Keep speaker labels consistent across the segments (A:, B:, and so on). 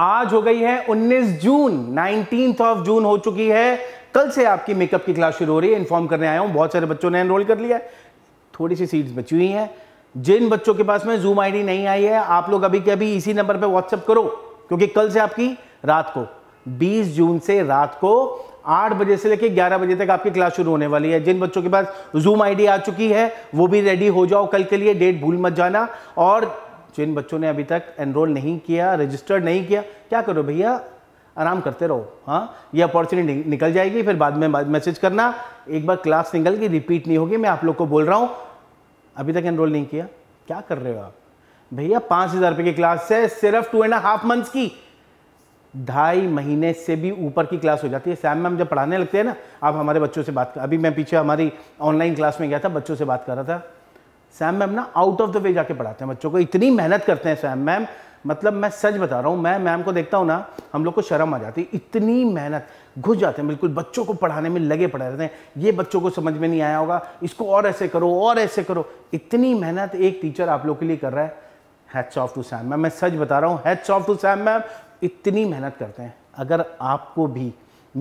A: आज हो गई है 19 जून नाइनटीन ऑफ जून हो चुकी है कल से आपकी मेकअप की क्लास शुरू हो रही है इन्फॉर्म करने आया हूं बहुत सारे बच्चों ने एनरोल कर लिया है थोड़ी सी सीट्स बची हुई हैं जिन बच्चों के पास में जूम आईडी नहीं आई है आप लोग अभी के अभी इसी नंबर पर व्हाट्सअप करो क्योंकि कल से आपकी रात को बीस जून से रात को आठ बजे से लेकर ग्यारह बजे तक आपकी क्लास शुरू होने वाली है जिन बच्चों के पास जूम आईडी आ चुकी है वो भी रेडी हो जाओ कल के लिए डेट भूल मत जाना और जिन तो बच्चों ने अभी तक एनरोल नहीं किया रजिस्टर्ड नहीं किया क्या करो भैया आराम करते रहो हाँ ये अपॉर्चुनिटी निकल जाएगी फिर बाद में मैसेज करना एक बार क्लास निकल गई रिपीट नहीं होगी मैं आप लोग को बोल रहा हूँ अभी तक एनरोल नहीं किया क्या कर रहे हो आप भैया पाँच हज़ार रुपये की क्लास है सिर्फ टू एंड हाफ मंथ्स की ढाई महीने से भी ऊपर की क्लास हो जाती है सैम मैम जब पढ़ाने लगते हैं ना आप हमारे बच्चों से बात कर अभी मैं पीछे हमारी ऑनलाइन क्लास में गया था बच्चों से बात कर रहा था सैम मैम ना आउट ऑफ द वे जाके पढ़ाते हैं बच्चों को इतनी मेहनत करते हैं सैम मैम मतलब मैं सच बता रहा हूँ मैं मैम को देखता हूँ ना हम लोग को शर्म आ जाती है इतनी मेहनत घुस जाते हैं बिल्कुल बच्चों को पढ़ाने में लगे पड़े रहते हैं ये बच्चों को समझ में नहीं आया होगा इसको और ऐसे करो और ऐसे करो इतनी मेहनत एक टीचर आप लोग के लिए कर रहा है hats off to Sam ma'am मैं सच बता रहा हूँ hats off to Sam ma'am इतनी मेहनत करते हैं अगर आपको भी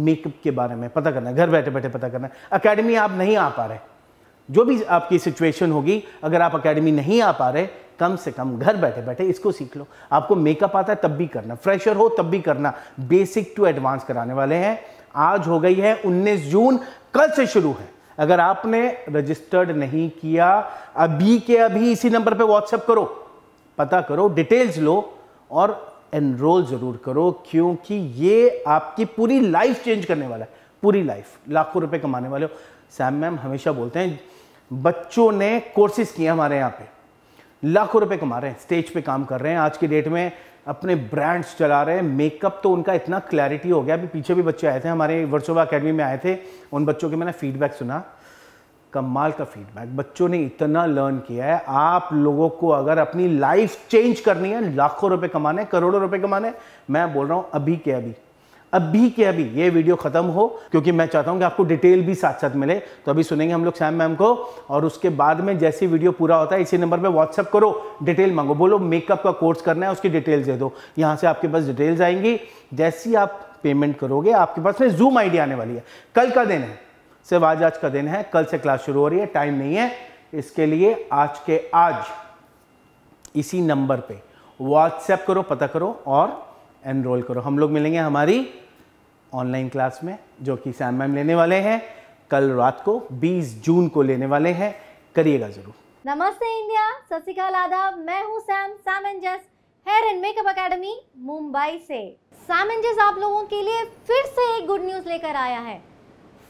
A: मेकअप के बारे में पता करना है घर बैठे बैठे पता करना है अकेडमी आप नहीं आ पा रहे जो भी आपकी सिचुएशन होगी अगर आप अकेडमी नहीं आ पा रहे कम से कम घर बैठे बैठे इसको सीख लो आपको मेकअप आता है तब भी करना फ्रेशर हो तब भी करना बेसिक टू एडवांस कराने वाले हैं आज हो गई है 19 जून कल से शुरू है अगर आपने रजिस्टर्ड नहीं किया अभी के अभी इसी नंबर पे व्हाट्सएप करो पता करो डिटेल्स लो और एनरोल ज़रूर करो क्योंकि ये आपकी पूरी लाइफ चेंज करने वाला है पूरी लाइफ लाखों रुपए कमाने वाले हो सैम मैम हमेशा बोलते हैं बच्चों ने कोर्सेज किए हमारे यहाँ पे लाखों रुपए कमा रहे हैं स्टेज पे काम कर रहे हैं आज के डेट में अपने ब्रांड्स चला रहे हैं मेकअप तो उनका इतना क्लैरिटी हो गया अभी पीछे भी बच्चे आए थे हमारे वर्सोवा अकेडमी में आए थे उन बच्चों के मैंने फीडबैक सुना कमाल का फीडबैक बच्चों ने इतना लर्न किया है आप लोगों को अगर अपनी लाइफ चेंज करनी है लाखों रुपए कमाने करोड़ों रुपए कमाने मैं बोल रहा हूँ अभी के अभी अभी के अभी ये वीडियो खत्म हो क्योंकि मैं चाहता हूँ कि आपको डिटेल भी साथ साथ मिले तो अभी सुनेंगे हम लोग सैम मैम को और उसके बाद में जैसे वीडियो पूरा होता है इसी नंबर पे व्हाट्सअप करो डिटेल मांगो बोलो मेकअप का कोर्स करना है उसकी डिटेल्स दे दो यहां से आपके पास डिटेल्स आएंगी जैसी आप पेमेंट करोगे आपके पास में जूम आई आने वाली है कल का दिन है सिर्फ आज आज का दिन है कल से क्लास शुरू हो रही है टाइम नहीं है इसके लिए आज के आज इसी नंबर पर व्हाट्सएप करो पता करो और एनरोल करो हम लोग मिलेंगे हमारी ऑनलाइन क्लास में जो कि सैम मैम लेने वाले हैं कल रात को 20 जून को लेने वाले हैं करिएगा जरूर
B: नमस्ते इंडिया सतिकाल आदाब मैं हूँ Sam Sam Angus hair and makeup academy Mumbai से सैम एंजस आप लोगों के लिए फिर से एक गुड न्यूज़ लेकर आया है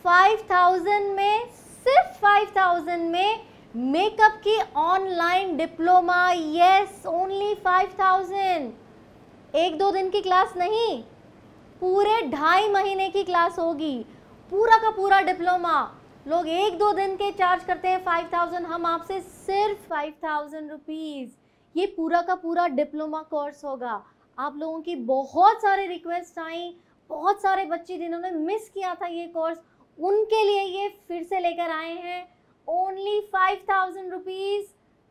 B: 5000 में सिर्फ 5000 में मेकअप की ऑनलाइन डिप्लोमा यस ओनली 5000 एक दो दिन की क्लास नहीं पूरे ढाई महीने की क्लास होगी पूरा का पूरा डिप्लोमा लोग एक दो दिन के चार्ज करते हैं फाइव थाउजेंड हम आपसे सिर्फ फाइव थाउजेंड रुपीज़ ये पूरा का पूरा डिप्लोमा कोर्स होगा आप लोगों की बहुत सारे रिक्वेस्ट आई बहुत सारे बच्चे जिन्होंने मिस किया था ये कोर्स उनके लिए ये फिर से लेकर आए हैं only five thousand rupees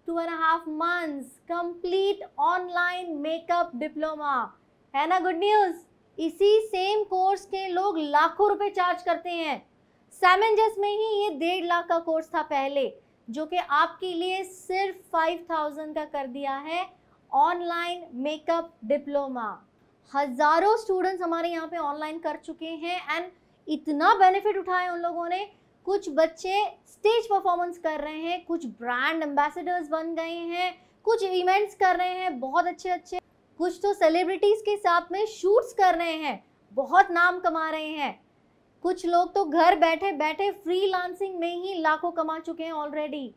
B: two and half months complete online makeup diploma है ना गुड न्यूज़ इसी सेम कोर्स के लोग लाखों रुपए चार्ज करते हैं सैमेंजस में ही ये डेढ़ लाख का कोर्स था पहले जो कि आपके लिए सिर्फ फाइव थाउजेंड का कर दिया है ऑनलाइन मेकअप डिप्लोमा हज़ारों स्टूडेंट्स हमारे यहाँ पे ऑनलाइन कर चुके हैं एंड इतना बेनिफिट उठाया उन लोगों ने कुछ बच्चे स्टेज परफॉर्मेंस कर रहे हैं कुछ ब्रांड एम्बेसडर्स बन गए हैं कुछ इवेंट्स कर रहे हैं बहुत अच्छे अच्छे कुछ तो सेलिब्रिटीज के साथ में शूट्स कर रहे हैं बहुत नाम कमा रहे हैं कुछ लोग तो घर बैठे बैठे फ्रीलांसिंग में ही लाखों कमा चुके हैं ऑलरेडी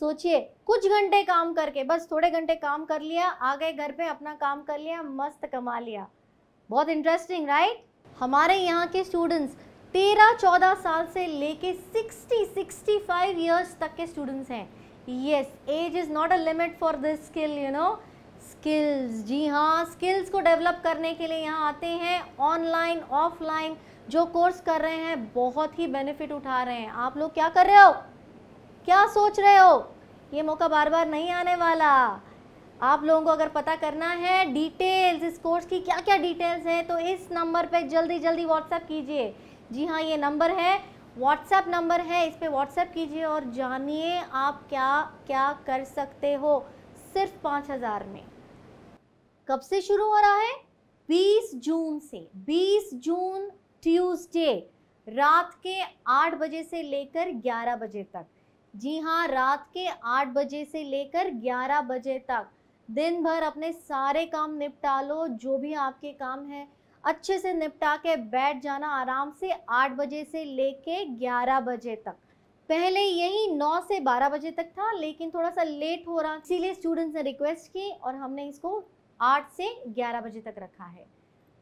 B: सोचिए कुछ घंटे काम करके बस थोड़े घंटे काम कर लिया आ गए घर पे अपना काम कर लिया मस्त कमा लिया बहुत इंटरेस्टिंग राइट हमारे यहाँ के स्टूडेंट्स तेरह चौदह साल से लेके सिक्सटी सिक्सटी फाइव ईयर्स तक के स्टूडेंट्स हैं yes age is not a limit for this skill you know skills जी हाँ स्किल्स को डेवलप करने के लिए यहाँ आते हैं ऑनलाइन ऑफलाइन जो कोर्स कर रहे हैं बहुत ही बेनिफिट उठा रहे हैं आप लोग क्या कर रहे हो क्या सोच रहे हो ये मौका बार बार नहीं आने वाला आप लोगों को अगर पता करना है डिटेल्स इस कोर्स की क्या क्या डिटेल्स हैं तो इस नंबर पे जल्दी जल्दी व्हाट्सएप कीजिए जी हाँ ये नंबर है व्हाट्सएप नंबर है इस पर व्हाट्सएप कीजिए और जानिए आप क्या क्या कर सकते हो सिर्फ पाँच हज़ार में कब से शुरू हो रहा है 20 जून से 20 जून ट्यूसडे रात के 8 बजे से लेकर 11 बजे तक जी हाँ रात के 8 बजे से लेकर 11 बजे तक दिन भर अपने सारे काम निपटा लो जो भी आपके काम है अच्छे से निपटा के बैठ जाना आराम से 8 बजे से लेके 11 बजे तक पहले यही 9 से 12 बजे तक था लेकिन थोड़ा सा लेट हो रहा इसीलिए स्टूडेंट्स ने रिक्वेस्ट की और हमने इसको आठ से ग्यारह बजे तक रखा है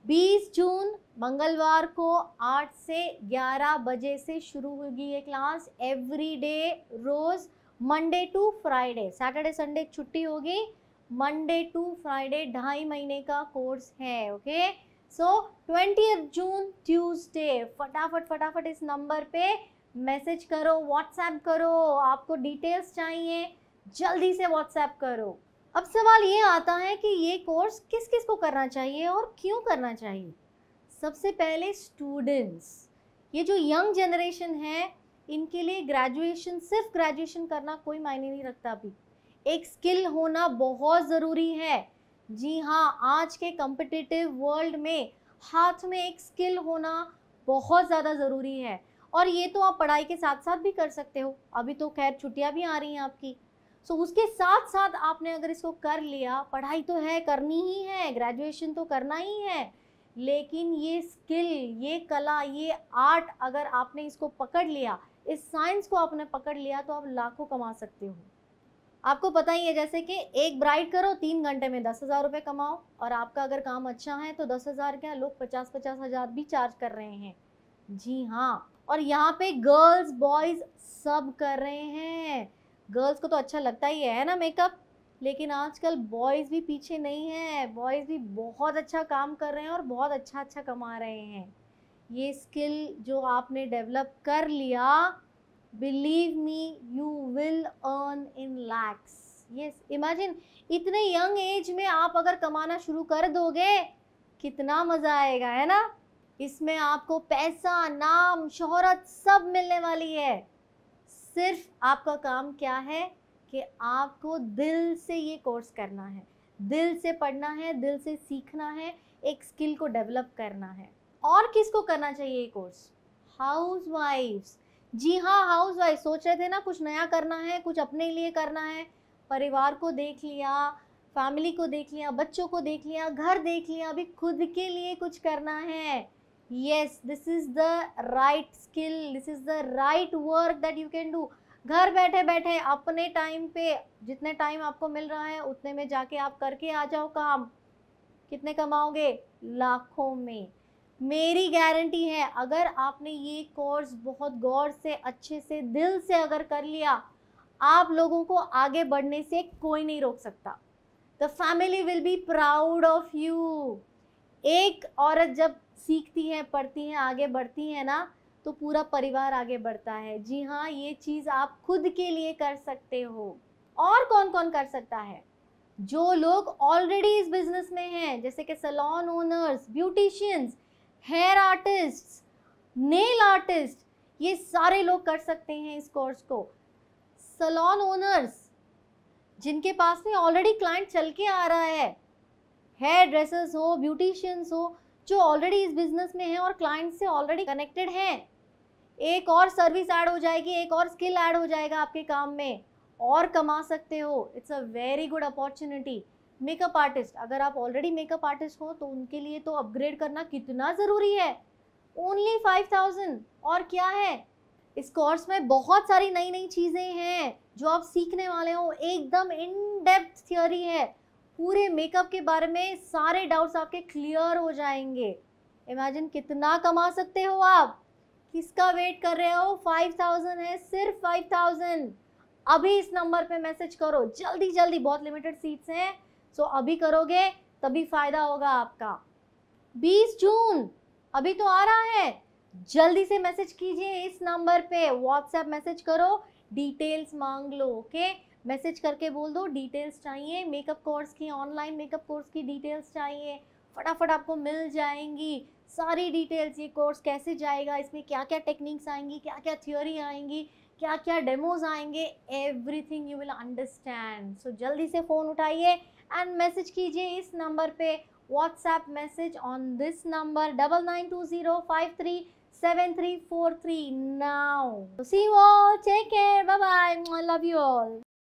B: बीस जून मंगलवार को आठ से ग्यारह बजे से शुरू होगी ये क्लास एवरी डे रोज़ Monday to Friday Saturday Sunday छुट्टी होगी मंडे टू फ्राइडे ढाई महीने का कोर्स है okay so twenty June Tuesday फटाफट फटाफट इस नंबर पे मैसेज करो व्हाट्सएप करो आपको डिटेल्स चाहिए जल्दी से व्हाट्सएप करो अब सवाल ये आता है कि ये कोर्स किस किस को करना चाहिए और क्यों करना चाहिए सबसे पहले स्टूडेंट्स ये जो यंग जनरेशन है इनके लिए ग्रेजुएशन सिर्फ ग्रेजुएशन करना कोई मायने नहीं रखता अभी एक स्किल होना बहुत ज़रूरी है जी हाँ आज के कम्पिटिटिव वर्ल्ड में हाथ में एक स्किल होना बहुत ज़्यादा ज़रूरी है और ये तो आप पढ़ाई के साथ साथ भी कर सकते हो अभी तो खैर छुट्टियाँ भी आ रही हैं आपकी सो so, उसके साथ साथ आपने अगर इसको कर लिया पढ़ाई तो है करनी ही है ग्रेजुएशन तो करना ही है लेकिन ये स्किल ये कला ये आर्ट अगर आपने इसको पकड़ लिया इस साइंस को आपने पकड़ लिया तो आप लाखों कमा सकते हो आपको पता ही है जैसे कि एक ब्राइड करो तीन घंटे में दस हज़ार रुपये कमाओ और आपका अगर काम अच्छा है तो दस हज़ार क्या लोग पचास पचास हज़ार भी चार्ज कर रहे हैं जी हाँ और यहाँ पे गर्ल्स बॉयज़ सब कर रहे हैं गर्ल्स को तो अच्छा लगता ही है ना मेकअप लेकिन आजकल बॉयज़ भी पीछे नहीं है बॉयज़ भी बहुत अच्छा काम कर रहे हैं और बहुत अच्छा अच्छा कमा रहे हैं ये स्किल जो आपने डेवलप कर लिया believe me you will earn in lakhs yes imagine इतने यंग एज में आप अगर कमाना शुरू कर दोगे कितना मज़ा आएगा है ना इसमें आपको पैसा नाम शोहरत सब मिलने वाली है सिर्फ आपका काम क्या है कि आपको दिल से ये कोर्स करना है दिल से पढ़ना है दिल से सीखना है एक स्किल को डेवलप करना है और किसको करना चाहिए ये कोर्स हाउस वाइफ्स जी हाँ हाउस वाइफ सोच रहे थे ना कुछ नया करना है कुछ अपने लिए करना है परिवार को देख लिया फैमिली को देख लिया बच्चों को देख लिया घर देख लिया अभी खुद के लिए कुछ करना है yes this is the right skill this is the right work that you can do घर बैठे बैठे अपने टाइम पे जितने टाइम आपको मिल रहा है उतने में जाके आप करके आ जाओ काम कितने कमाओगे लाखों में मेरी गारंटी है अगर आपने ये कोर्स बहुत गौर से अच्छे से दिल से अगर कर लिया आप लोगों को आगे बढ़ने से कोई नहीं रोक सकता the family will be proud of you एक औरत जब सीखती हैं पढ़ती हैं आगे बढ़ती हैं ना तो पूरा परिवार आगे बढ़ता है जी हाँ ये चीज़ आप खुद के लिए कर सकते हो और कौन कौन कर सकता है जो लोग ऑलरेडी इस बिजनेस में हैं जैसे कि salon owners beauticians hair artist nail artist ये सारे लोग कर सकते हैं इस कोर्स को सलोन ओनर्स जिनके पास में ऑलरेडी क्लाइंट चल के आ रहा है हेयर ड्रेसर्स हो ब्यूटिशियंस हो जो ऑलरेडी इस बिजनेस में है और क्लाइंट से ऑलरेडी कनेक्टेड हैं एक और सर्विस ऐड हो जाएगी एक और स्किल ऐड हो जाएगा आपके काम में और कमा सकते हो it's a very good opportunity makeup artist अगर आप ऑलरेडी मेकअप आर्टिस्ट हो तो उनके लिए तो अपग्रेड करना कितना ज़रूरी है ओनली फाइव थाउजेंड और क्या है इस कोर्स में बहुत सारी नई नई चीज़ें हैं जो आप सीखने वाले हो एकदम इन डेप्थ थियोरी है पूरे मेकअप के बारे में सारे डाउट्स आपके क्लियर हो जाएंगे इमेजिन कितना कमा सकते हो आप किसका वेट कर रहे हो फाइव थाउजेंड है सिर्फ फाइव थाउजेंड अभी इस नंबर पे मैसेज करो जल्दी जल्दी बहुत लिमिटेड सीट्स हैं सो अभी करोगे तभी फायदा होगा आपका 20 जून अभी तो आ रहा है जल्दी से मैसेज कीजिए इस नंबर पे व्हाट्सएप मैसेज करो डिटेल्स मांग लो ओके okay? मैसेज करके बोल दो डिटेल्स चाहिए मेकअप कोर्स की ऑनलाइन मेकअप कोर्स की डिटेल्स चाहिए फटाफट आपको मिल जाएंगी सारी डिटेल्स ये कोर्स कैसे जाएगा इसमें क्या क्या टेक्निक्स आएंगी क्या क्या थ्योरी आएंगी क्या क्या डेमोज आएंगे everything you will understand so जल्दी से फ़ोन उठाइए एंड मैसेज कीजिए इस नंबर पे WhatsApp message on this number double nine two zero five three seven three four three now see you all. Take care. Bye bye. Love you all